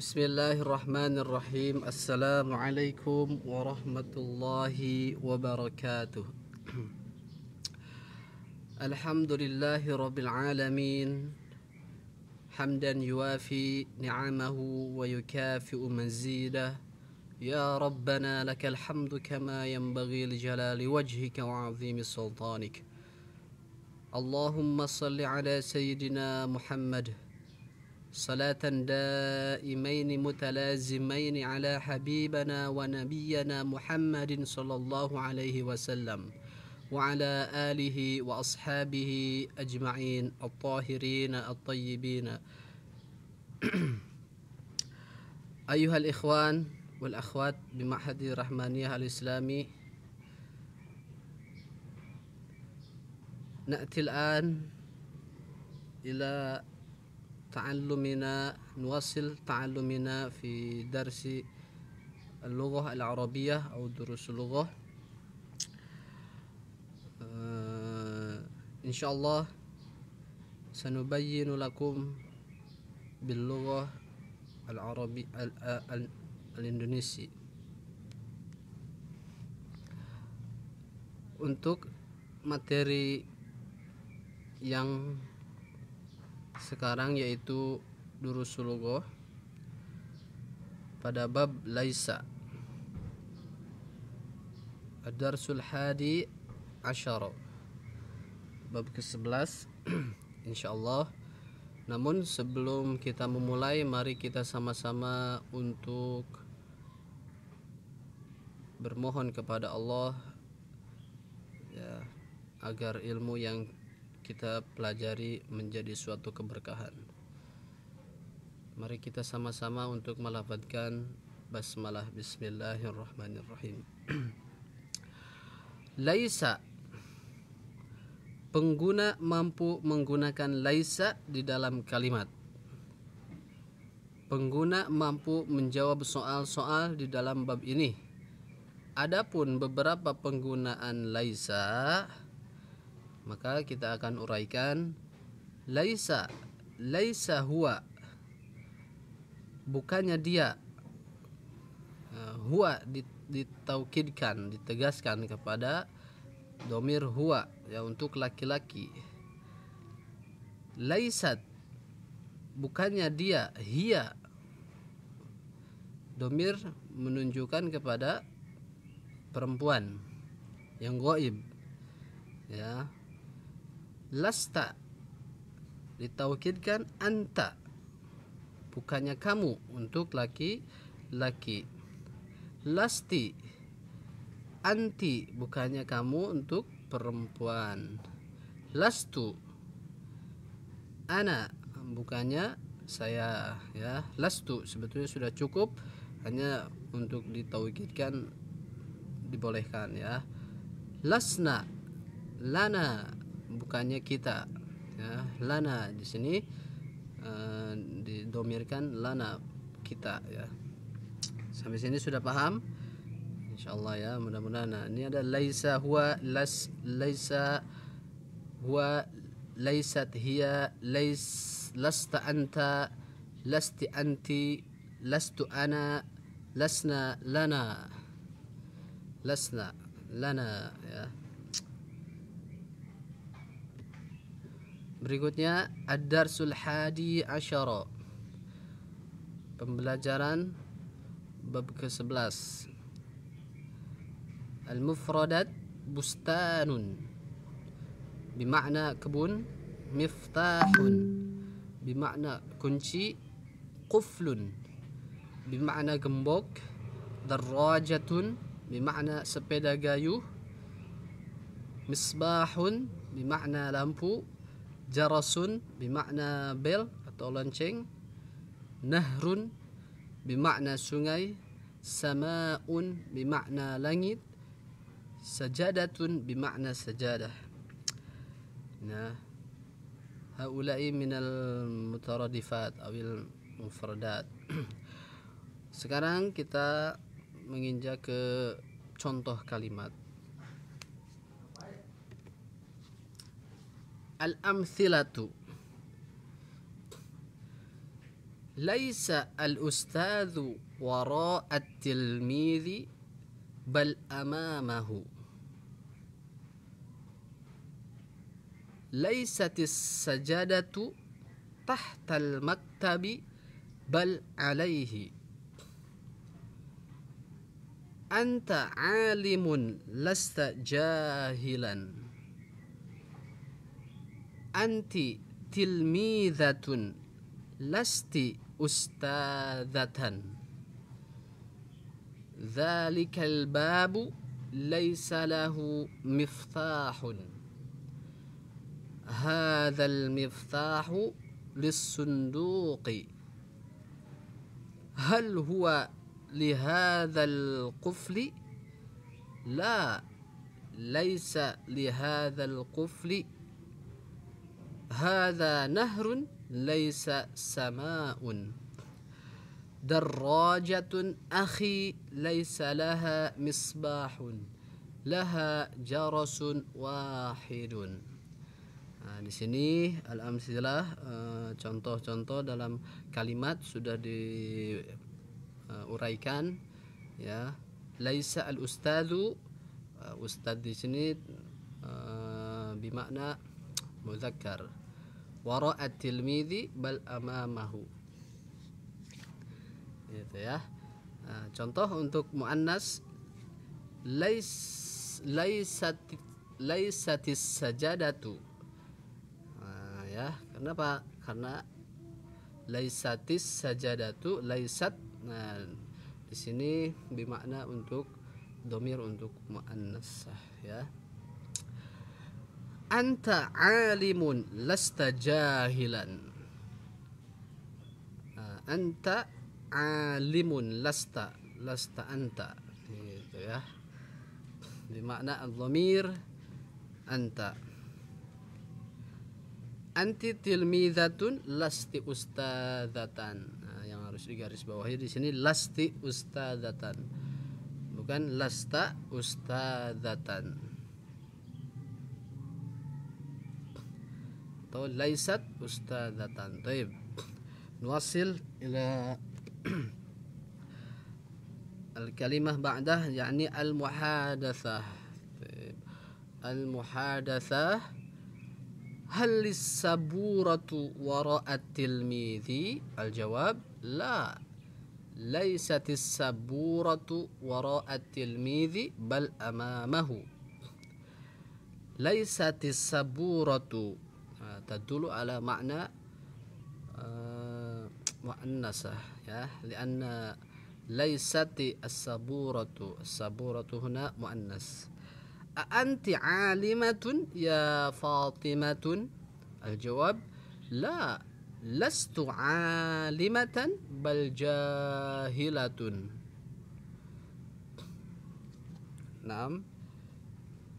بسم الله الرحمن الرحيم السلام عليكم ورحمة الله وبركاته الحمد لله رب العالمين حمدا يوافي نعمه ويكافئ مزيده يا ربنا لك الحمد كما ينبغي لجلال وجهك وعظيم سلطانك اللهم صل على سيدنا محمد صلاة دائمين متلازمين على حبيبنا ونبينا محمد صلى الله عليه وسلم وعلى آله وأصحابه أجمعين الطاهرين الطيبين أيها الإخوان والأخوات بمعهد الرحمانية الإسلامي نأتي الآن إلى تعلمنا نواصل تعلمنا في درس اللغة العربية أو دروس اللغة إن شاء الله سنبين لكم باللغة العربي الإندونيسي untuk materi yang sekarang yaitu Durusulugo pada bab Laisa Ad-Darsul Hadi Asyara Bab ke-11 InsyaAllah Namun sebelum kita memulai Mari kita sama-sama untuk Bermohon kepada Allah ya, Agar ilmu yang kita pelajari menjadi suatu keberkahan. Mari kita sama-sama untuk melafadzkan basmalah bismillahirrahmanirrahim. Laisa pengguna mampu menggunakan laisa di dalam kalimat. Pengguna mampu menjawab soal-soal di dalam bab ini. Adapun beberapa penggunaan laisa maka kita akan uraikan laisa laisa huwa bukannya dia eh, huwa ditaukidkan ditegaskan kepada domir huwa ya untuk laki-laki laisat bukannya dia hia domir menunjukkan kepada perempuan yang goib ya lasta ditaukidkan anta bukannya kamu untuk laki-laki lasti anti bukannya kamu untuk perempuan lastu ana bukannya saya ya lastu sebetulnya sudah cukup hanya untuk ditaukidkan dibolehkan ya lasna lana bukannya kita ya lana di sini uh, didomirkan lana kita ya sampai sini sudah paham insyaallah ya mudah-mudahan nah, ini ada laisa huwa las laisa huwa laisat hiya lais lasta anta lasti anti lastu ana lasna lana lasna lana ya Berikutnya Ad-Darsul Hadi Asyara Pembelajaran Bab ke-11 Al-Mufradat Bustanun Bimakna kebun Miftahun Bimakna kunci Quflun Bimakna gembok Darrajatun Bimakna sepeda gayuh Misbahun Bimakna lampu jarasun bimakna bel atau lonceng nahrun bimakna sungai samaun bimakna langit sajadatun bimakna sajadah nah haulai minal mutaradifat awil mufradat sekarang kita menginjak ke contoh kalimat الأمثلة ليس الأستاذ وراء التلميذ بل أمامه ليست السجادة تحت المكتب بل عليه أنت عالم لست جاهلاً أنت تلميذة لست أستاذة ذلك الباب ليس له مفتاح هذا المفتاح للصندوق هل هو لهذا القفل لا ليس لهذا القفل Hada nahrun laisa Nah, di sini al-amsilah eh, contoh-contoh dalam kalimat sudah diuraikan eh, uh, ya. Laisa al-ustadu uh, eh, ustad di sini bimakna muzakkar wara'at tilmidi bal amamahu gitu ya nah, contoh untuk muannas lais laisati laisatis sajadatu nah, ya kenapa karena laisatis sajadatu laisat nah di sini bermakna untuk domir untuk muannas ya anta alimun lasta jahilan ah, anta alimun lasta lasta anta gitu ya bermakna dhamir anta anti tilmidatun lasti ustadzatan. nah, yang harus digaris bawahi di sini lasti ustadzatan, bukan lasta ustadzatan. تقول ليست أستاذة طيب نوصل إلى الكلمة بعدها يعني المحادثة طيب. المحادثة هل السبورة وراء التلميذ الجواب لا ليست السبورة وراء التلميذ بل أمامه ليست السبورة تدل على معنى آه، مؤنثة يا لأن ليست الصبورة الصبورة هنا مؤنث أأنت عالمة يا فاطمة الجواب لا لست عالمة بل جاهلة نعم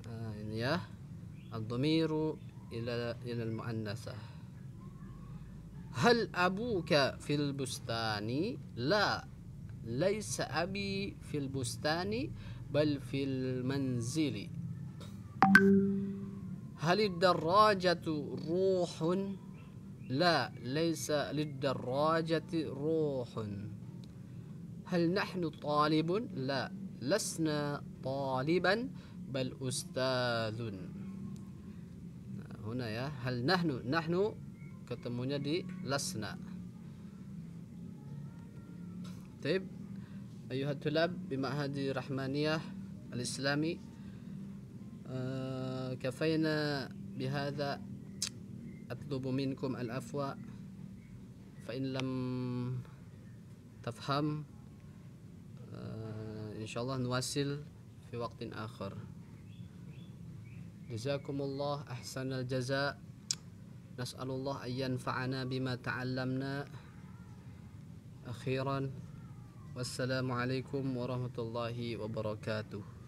آه يا الضمير إلى إلى المؤنثة هل أبوك في البستان؟ لا ليس أبي في البستان بل في المنزل هل الدراجة روح؟ لا ليس للدراجة روح هل نحن طالب؟ لا لسنا طالبا بل أستاذ huna ya hal nahnu nahnu ketemunya di lasna taib ayuhat tulab bima hadi islami كفينا بهذا أطلب منكم الأفواء فإن لم تفهم إن شاء الله نواصل في وقت آخر جزاكم الله أحسن الجزاء نسأل الله أن ينفعنا بما تعلمنا أخيرا والسلام عليكم ورحمة الله وبركاته